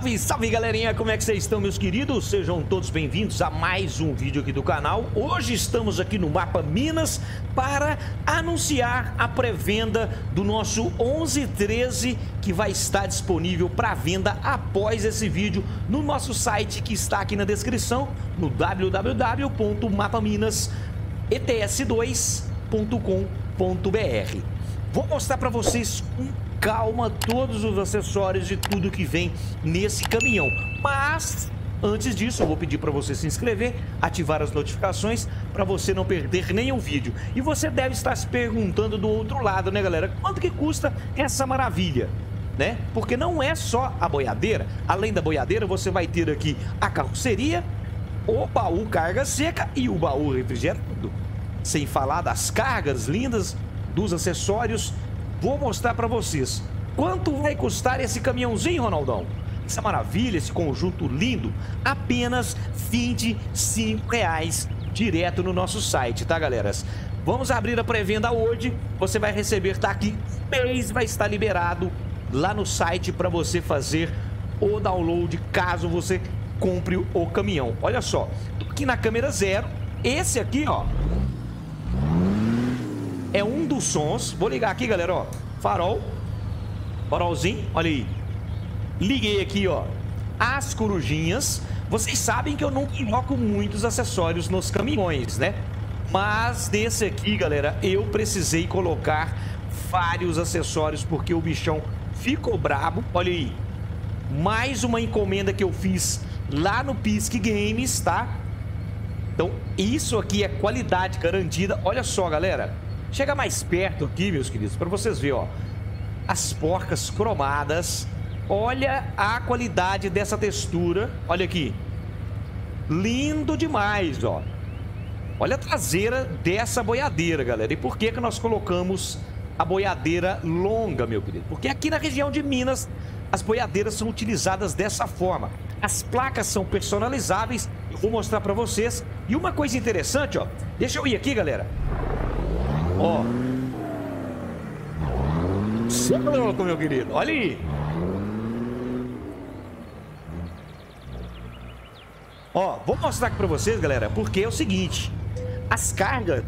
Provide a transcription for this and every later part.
Salve, salve galerinha, como é que vocês estão meus queridos? Sejam todos bem-vindos a mais um vídeo aqui do canal. Hoje estamos aqui no mapa Minas para anunciar a pré-venda do nosso 1113 que vai estar disponível para venda após esse vídeo no nosso site que está aqui na descrição no www.mapaminas.ets2.com.br. Vou mostrar para vocês um calma todos os acessórios e tudo que vem nesse caminhão. Mas Antes disso, eu vou pedir para você se inscrever, ativar as notificações para você não perder nenhum vídeo. E você deve estar se perguntando do outro lado, né, galera? Quanto que custa essa maravilha? Né? Porque não é só a boiadeira. Além da boiadeira, você vai ter aqui a carroceria, o baú carga seca e o baú refrigerado. Sem falar das cargas lindas, dos acessórios Vou mostrar para vocês. Quanto vai custar esse caminhãozinho, Ronaldão? Essa maravilha, esse conjunto lindo, apenas 25 reais direto no nosso site, tá, galeras? Vamos abrir a pré-venda hoje. Você vai receber, tá aqui, mês vai estar liberado lá no site para você fazer o download caso você compre o caminhão. Olha só, aqui na câmera zero, esse aqui, ó, é um dos sons. Vou ligar aqui, galera, ó. Farol. Farolzinho, olha aí. Liguei aqui, ó. As corujinhas. Vocês sabem que eu não coloco muitos acessórios nos caminhões, né? Mas desse aqui, galera, eu precisei colocar vários acessórios porque o bichão ficou brabo. Olha aí. Mais uma encomenda que eu fiz lá no Pisc Games, tá? Então, isso aqui é qualidade garantida. Olha só, galera. Chega mais perto aqui, meus queridos, para vocês verem, ó. As porcas cromadas. Olha a qualidade dessa textura. Olha aqui. Lindo demais, ó. Olha a traseira dessa boiadeira, galera. E por que, que nós colocamos a boiadeira longa, meu querido? Porque aqui na região de Minas, as boiadeiras são utilizadas dessa forma. As placas são personalizáveis, eu vou mostrar para vocês. E uma coisa interessante, ó. Deixa eu ir aqui, galera. Ó. Você é louco, meu querido. Olha aí. Ó, vou mostrar aqui para vocês, galera, porque é o seguinte. As cargas,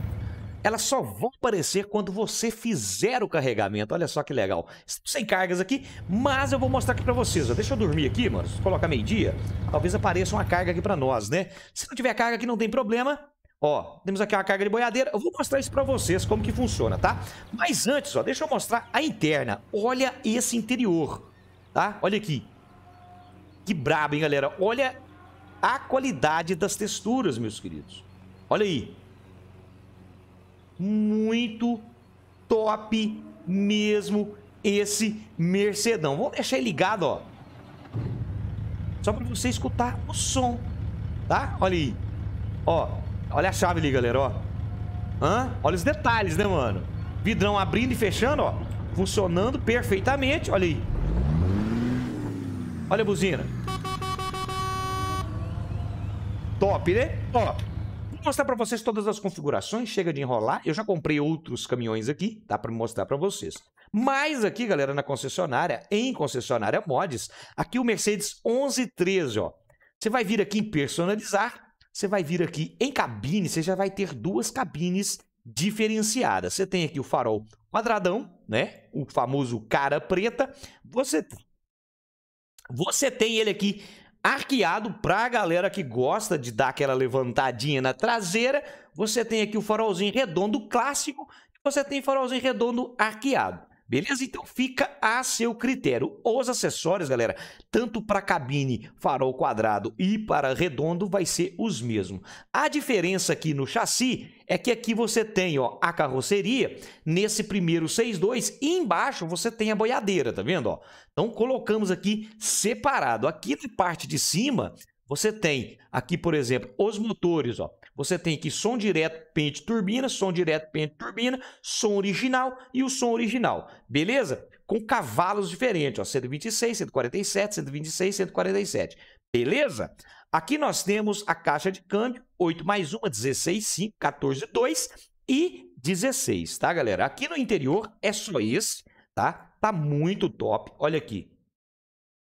elas só vão aparecer quando você fizer o carregamento. Olha só que legal. Sem cargas aqui, mas eu vou mostrar aqui para vocês. Ó. Deixa eu dormir aqui, mano. Coloca meio-dia. Talvez apareça uma carga aqui para nós, né? Se não tiver carga aqui, não tem problema. Ó, temos aqui uma carga de boiadeira. Eu vou mostrar isso para vocês, como que funciona, tá? Mas antes, ó, deixa eu mostrar a interna. Olha esse interior, tá? Olha aqui. Que brabo, hein, galera? Olha a qualidade das texturas, meus queridos. Olha aí. Muito top mesmo esse Mercedão. Vamos deixar ele ligado, ó. Só para você escutar o som, tá? Olha aí. Ó, Olha a chave ali, galera, ó. Hã? Olha os detalhes, né, mano? Vidrão abrindo e fechando, ó. Funcionando perfeitamente. Olha aí. Olha a buzina. Top, né? Top. Vou mostrar pra vocês todas as configurações. Chega de enrolar. Eu já comprei outros caminhões aqui. Dá pra mostrar pra vocês. Mas aqui, galera, na concessionária, em concessionária mods, aqui o Mercedes 1113, ó. Você vai vir aqui em personalizar você vai vir aqui em cabine, você já vai ter duas cabines diferenciadas. Você tem aqui o farol quadradão, né? O famoso cara preta. Você você tem ele aqui arqueado para a galera que gosta de dar aquela levantadinha na traseira. Você tem aqui o farolzinho redondo clássico, você tem farolzinho redondo arqueado. Beleza? Então fica a seu critério. Os acessórios, galera, tanto para cabine, farol quadrado e para redondo, vai ser os mesmos. A diferença aqui no chassi é que aqui você tem ó, a carroceria, nesse primeiro 6.2, e embaixo você tem a boiadeira, tá vendo? Ó? Então colocamos aqui separado. Aqui na parte de cima você tem aqui, por exemplo, os motores. Ó. Você tem aqui som direto, pente, turbina, som direto, pente, turbina, som original e o som original. Beleza? Com cavalos diferentes, ó, 126, 147, 126, 147. Beleza? Aqui nós temos a caixa de câmbio, 8 mais 1, 16, 5, 14, 2 e 16, tá, galera? Aqui no interior é só esse, tá? Tá muito top. Olha aqui,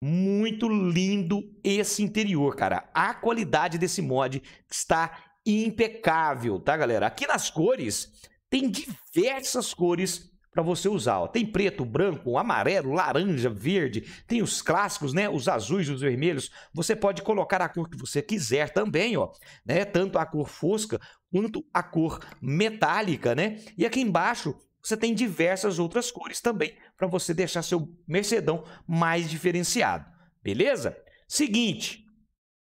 muito lindo esse interior, cara. A qualidade desse mod está impecável, tá, galera? Aqui nas cores, tem diversas cores para você usar. Ó. Tem preto, branco, amarelo, laranja, verde. Tem os clássicos, né? Os azuis, os vermelhos. Você pode colocar a cor que você quiser também, ó. Né? Tanto a cor fosca quanto a cor metálica, né? E aqui embaixo você tem diversas outras cores também para você deixar seu Mercedão mais diferenciado, beleza? Seguinte,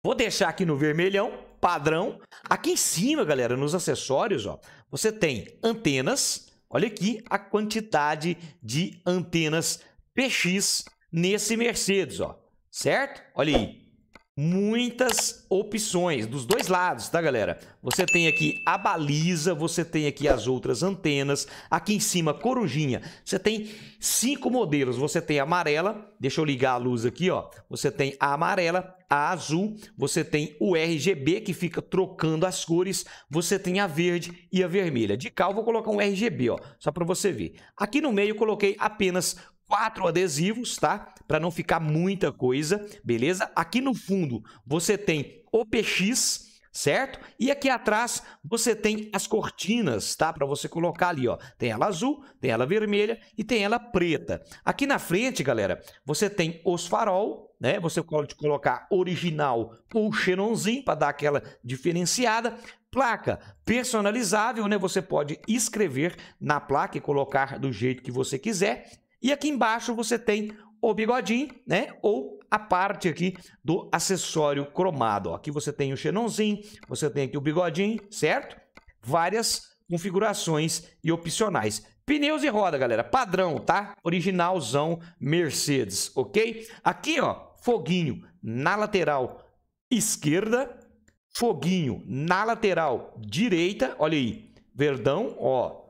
vou deixar aqui no vermelhão, padrão. Aqui em cima, galera, nos acessórios, ó, você tem antenas. Olha aqui a quantidade de antenas PX nesse Mercedes, ó, certo? Olha aí, muitas opções dos dois lados, tá galera? Você tem aqui a baliza, você tem aqui as outras antenas, aqui em cima corujinha. Você tem cinco modelos, você tem a amarela, deixa eu ligar a luz aqui, ó. Você tem a amarela, a azul, você tem o RGB que fica trocando as cores, você tem a verde e a vermelha. De cá eu vou colocar um RGB, ó, só para você ver. Aqui no meio eu coloquei apenas quatro adesivos, tá? Para não ficar muita coisa, beleza? Aqui no fundo você tem o PX, certo? E aqui atrás você tem as cortinas, tá? Para você colocar ali, ó. Tem ela azul, tem ela vermelha e tem ela preta. Aqui na frente, galera, você tem os farol, né? Você pode colocar original ou xenonzinho para dar aquela diferenciada. Placa personalizável, né? Você pode escrever na placa e colocar do jeito que você quiser. E aqui embaixo você tem o bigodinho, né? Ou a parte aqui do acessório cromado. Ó. Aqui você tem o xenonzinho, você tem aqui o bigodinho, certo? Várias configurações e opcionais. Pneus e roda, galera, padrão, tá? Originalzão Mercedes, ok? Aqui, ó, foguinho na lateral esquerda, foguinho na lateral direita, olha aí, verdão, ó,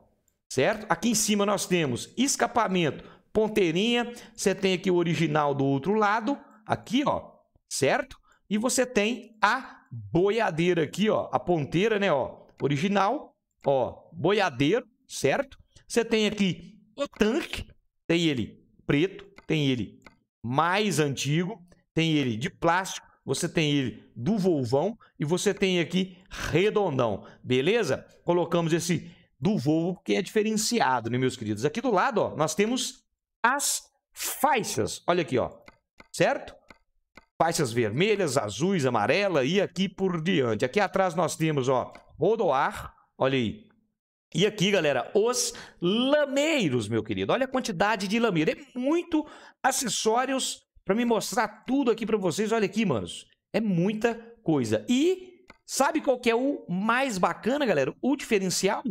certo? Aqui em cima nós temos escapamento ponteirinha, você tem aqui o original do outro lado, aqui, ó, certo? E você tem a boiadeira aqui, ó, a ponteira, né, ó, original, ó, boiadeiro, certo? Você tem aqui o tanque, tem ele preto, tem ele mais antigo, tem ele de plástico, você tem ele do Volvão e você tem aqui redondão, beleza? Colocamos esse do Volvo porque é diferenciado, né, meus queridos? Aqui do lado, ó, nós temos as faixas. Olha aqui, ó. Certo? Faixas vermelhas, azuis, amarela e aqui por diante. Aqui atrás nós temos, ó, rodoar. Olha aí. E aqui, galera, os lameiros, meu querido. Olha a quantidade de lameiro. É muito acessórios para me mostrar tudo aqui para vocês. Olha aqui, manos. É muita coisa. E sabe qual que é o mais bacana, galera? O diferencial?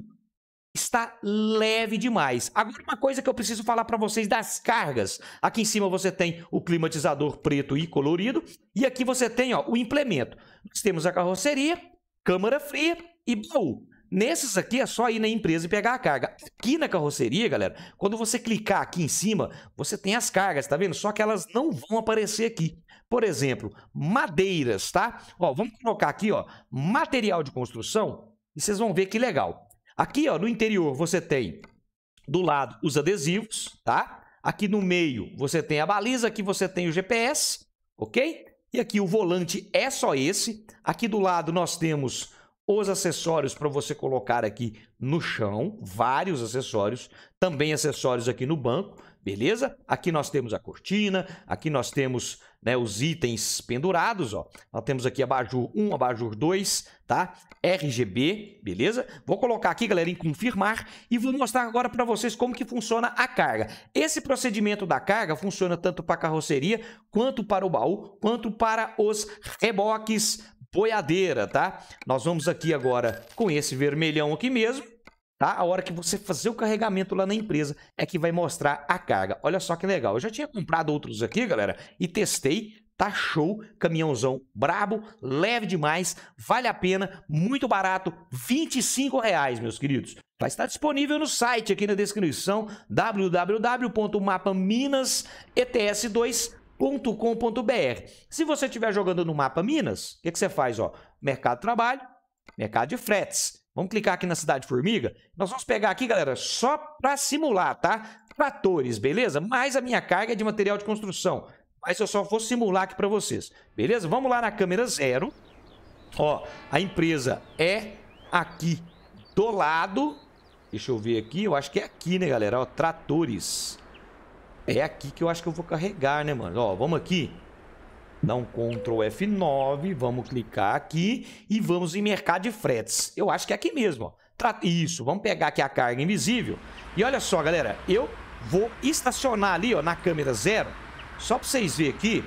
está leve demais. Agora, uma coisa que eu preciso falar para vocês das cargas. Aqui em cima você tem o climatizador preto e colorido. E aqui você tem ó, o implemento. Nós temos a carroceria, câmara fria e baú. Nesses aqui é só ir na empresa e pegar a carga. Aqui na carroceria, galera, quando você clicar aqui em cima, você tem as cargas, tá vendo? Só que elas não vão aparecer aqui. Por exemplo, madeiras, tá? Ó, vamos colocar aqui, ó, material de construção e vocês vão ver que legal. Aqui, ó, no interior você tem do lado os adesivos, tá? Aqui no meio você tem a baliza, aqui você tem o GPS, ok? E aqui o volante é só esse. Aqui do lado nós temos os acessórios para você colocar aqui no chão, vários acessórios, também acessórios aqui no banco, beleza? Aqui nós temos a cortina, aqui nós temos né, os itens pendurados, ó. Nós temos aqui abajur 1, abajur 2, tá? RGB, beleza? Vou colocar aqui, galera, em confirmar e vou mostrar agora para vocês como que funciona a carga. Esse procedimento da carga funciona tanto para a carroceria, quanto para o baú, quanto para os reboques, boiadeira, tá? Nós vamos aqui agora com esse vermelhão aqui mesmo, tá? A hora que você fazer o carregamento lá na empresa é que vai mostrar a carga. Olha só que legal. Eu já tinha comprado outros aqui, galera, e testei. Tá show, caminhãozão brabo, leve demais, vale a pena, muito barato, 25 reais, meus queridos. Vai estar disponível no site aqui na descrição, www.mapaminas.ets2 mercadotrabalho.com.br. Se você estiver jogando no mapa Minas, o que, que você faz? Ó? Mercado Trabalho, Mercado de Fretes. Vamos clicar aqui na Cidade Formiga. Nós vamos pegar aqui, galera, só para simular, tá? Tratores, beleza? Mais a minha carga é de material de construção. Mas eu só vou simular aqui para vocês, beleza? Vamos lá na câmera zero. Ó, a empresa é aqui do lado. Deixa eu ver aqui, eu acho que é aqui, né, galera? Ó, tratores. É aqui que eu acho que eu vou carregar, né, mano? Ó, vamos aqui. Dá um Ctrl F9, vamos clicar aqui e vamos em mercado de fretes. Eu acho que é aqui mesmo, ó. Isso, vamos pegar aqui a carga invisível. E olha só, galera, eu vou estacionar ali, ó, na câmera zero, só para vocês verem aqui,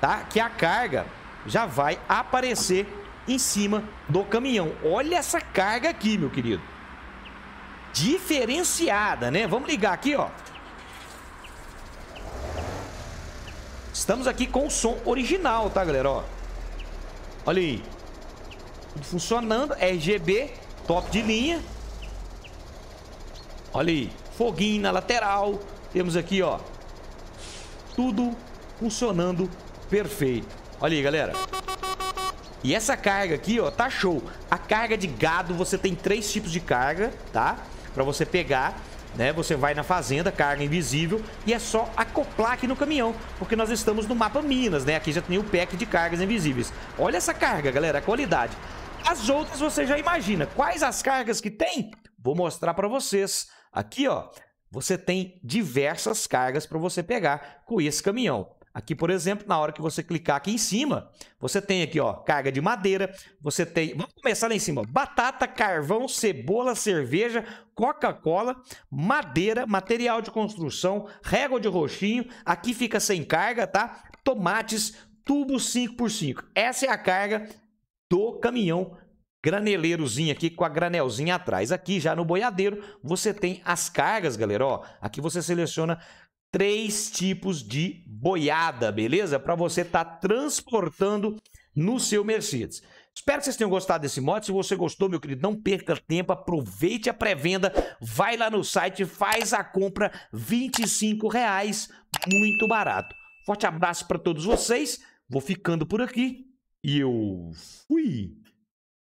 tá? Que a carga já vai aparecer em cima do caminhão. Olha essa carga aqui, meu querido. Diferenciada, né? Vamos ligar aqui, ó. Estamos aqui com o som original, tá, galera? Ó. Olha aí. Tudo funcionando. RGB, top de linha. Olha aí. Foguinho na lateral. Temos aqui, ó. Tudo funcionando perfeito. Olha aí, galera. E essa carga aqui, ó, tá show. A carga de gado, você tem três tipos de carga, tá? Pra você pegar. Né? Você vai na fazenda, carga invisível, e é só acoplar aqui no caminhão, porque nós estamos no mapa Minas, né? Aqui já tem o pack de cargas invisíveis. Olha essa carga, galera, a qualidade. As outras você já imagina. Quais as cargas que tem? Vou mostrar para vocês. Aqui, ó, você tem diversas cargas para você pegar com esse caminhão. Aqui, por exemplo, na hora que você clicar aqui em cima, você tem aqui, ó, carga de madeira, você tem, vamos começar lá em cima, ó, batata, carvão, cebola, cerveja, Coca-Cola, madeira, material de construção, régua de roxinho, aqui fica sem carga, tá? Tomates, tubo 5x5. Essa é a carga do caminhão graneleirozinho aqui com a granelzinha atrás. Aqui já no boiadeiro você tem as cargas, galera, ó. Aqui você seleciona três tipos de boiada, beleza? Para você estar tá transportando no seu Mercedes. Espero que vocês tenham gostado desse modo. Se você gostou, meu querido, não perca tempo, aproveite a pré-venda, vai lá no site, faz a compra, R$ reais, muito barato. Forte abraço para todos vocês. Vou ficando por aqui e eu fui.